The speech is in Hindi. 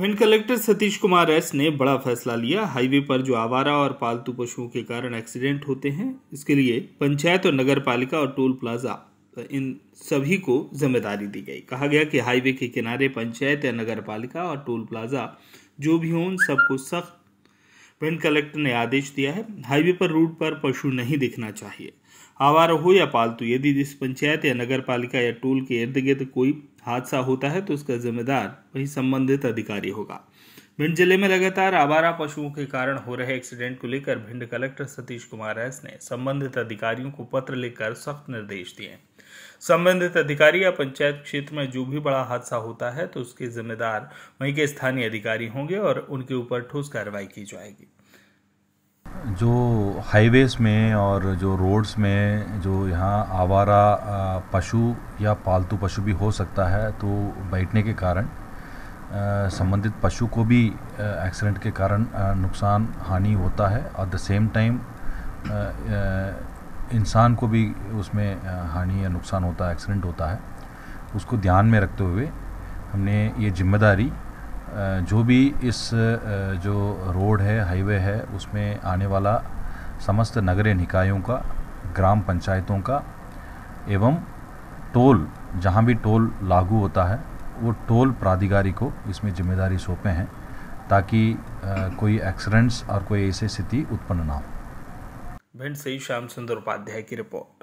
भिंड कलेक्टर सतीश कुमार एस ने बड़ा फैसला लिया हाईवे पर जो आवारा और पालतू पशुओं के कारण एक्सीडेंट होते हैं इसके लिए पंचायत और नगर पालिका और टोल प्लाजा इन सभी को जिम्मेदारी दी गई कहा गया कि हाईवे के किनारे पंचायत या नगर पालिका और टोल प्लाजा जो भी हों उन सबको सख्त भिंड कलेक्टर ने आदेश दिया है हाईवे पर रूट पर पशु नहीं दिखना चाहिए आवारा हो या पालतू यदि इस पंचायत या नगर पालिका या टोल के इर्द गिर्द कोई हादसा होता है तो उसका जिम्मेदार वही संबंधित अधिकारी होगा भिंड जिले में लगातार आवारा पशुओं के कारण हो रहे एक्सीडेंट को लेकर भिंड कलेक्टर सतीश कुमार एस ने संबंधित अधिकारियों को पत्र लिखकर सख्त निर्देश दिए संबंधित अधिकारी या पंचायत क्षेत्र में जो भी बड़ा हादसा होता है तो उसके जिम्मेदार वहीं के स्थानीय अधिकारी होंगे और उनके ऊपर ठोस कार्रवाई की जाएगी जो हाईवेज़ में और जो रोड्स में जो यहाँ आवारा पशु या पालतू पशु भी हो सकता है तो बैठने के कारण संबंधित पशु को भी एक्सीडेंट के कारण नुकसान हानि होता है एट द सेम टाइम इंसान को भी उसमें हानि या नुकसान होता है एक्सीडेंट होता है उसको ध्यान में रखते हुए हमने ये जिम्मेदारी जो भी इस जो रोड है हाईवे है उसमें आने वाला समस्त नगरीय निकायों का ग्राम पंचायतों का एवं टोल जहाँ भी टोल लागू होता है वो टोल प्राधिकारी को इसमें जिम्मेदारी सौंपे हैं ताकि कोई एक्सीडेंट्स और कोई ऐसी स्थिति उत्पन्न ना हो भिंड सही श्याम सुंदर उपाध्याय की रिपोर्ट